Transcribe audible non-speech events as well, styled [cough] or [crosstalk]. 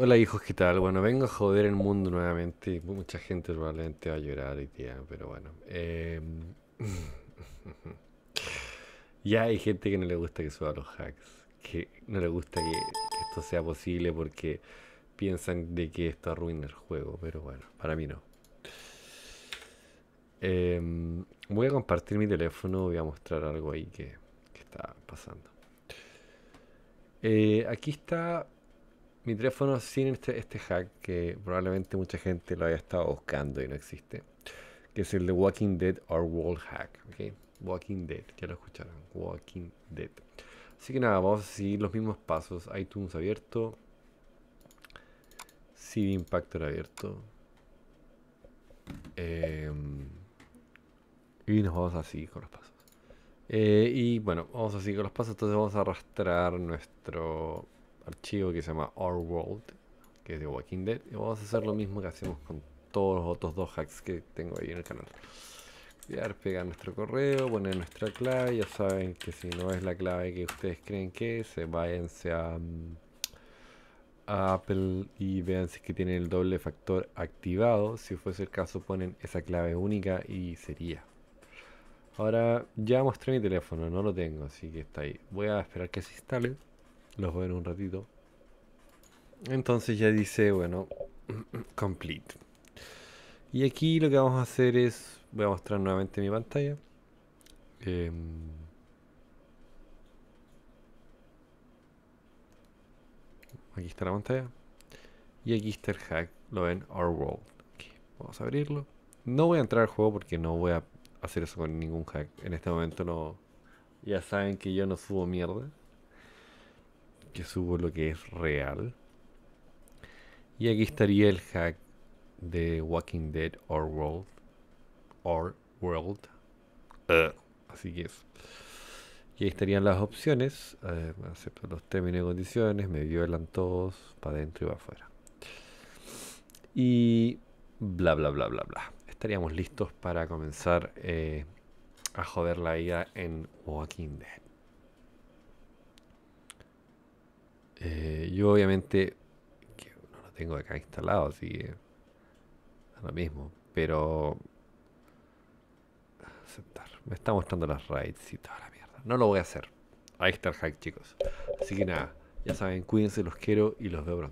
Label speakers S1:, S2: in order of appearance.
S1: Hola hijos, ¿qué tal? Bueno, vengo a joder el mundo nuevamente. Mucha gente probablemente va a llorar y día, pero bueno. Em, [laughs] ya hay gente que no le gusta que suba los hacks, que no le gusta que, esto sea posible porque piensan de que esto arruina el juego, pero bueno, para mí no. Em, voy a compartir mi teléfono, voy a mostrar algo ahí que, está pasando. Eh, aquí está mi teléfono sin este, este hack, que probablemente mucha gente lo haya estado buscando y no existe, que es el de Walking Dead or World Hack. Walking Dead, ya lo escucharon, Walking Dead. Así que nada, vamos a seguir los mismos pasos. iTunes abierto, CD Impactor abierto. Em, y nos vamos a seguir con los pasos. Eh, y bueno, vamos a seguir con los pasos. Entonces vamos a arrastrar nuestro archivo que se llama Our World, que es de Walking Dead. Y vamos a hacer lo mismo que hacemos con todos los otros dos hacks que tengo ahí en el canal. a pegar nuestro correo, poner nuestra clave. Ya saben que si no es la clave que ustedes creen que se váyanse a, mm, a Apple y vean si es que tienen el doble factor activado. Si fuese el caso, ponen esa clave única y sería. Ahora ya mostré mi teléfono, no lo tengo, así que está ahí. Voy a esperar que se instale. Los voy a en un ratito. Entonces ya dice, bueno, [clears throat] complete. Y aquí lo que vamos a hacer es, voy a mostrar nuevamente mi pantalla. Em, aquí está la pantalla. Y aquí está el hack, lo ven, Our World. vamos a abrirlo. No voy a entrar al juego porque no voy a hacer eso con ningún hack. En este momento no... Ya saben que yo no subo mierda subo lo que es real. Y aquí estaría el hack de Walking Dead or World. Or World. Eh, así que es. Y ahí estarían las opciones. Eh, acepto los términos y condiciones. Me violan todos. Para adentro y para afuera. Y bla, bla, bla, bla, bla. Estaríamos listos para comenzar eh, a joder la vida en Walking Dead. Eh, yo obviamente que no lo tengo acá instalado, así que ahora mismo. Pero aceptar. Me está mostrando las raids y toda la mierda. No lo voy a hacer. Ahí está el hack, chicos. Así que nada, ya saben, cuídense, los quiero y los veo pronto.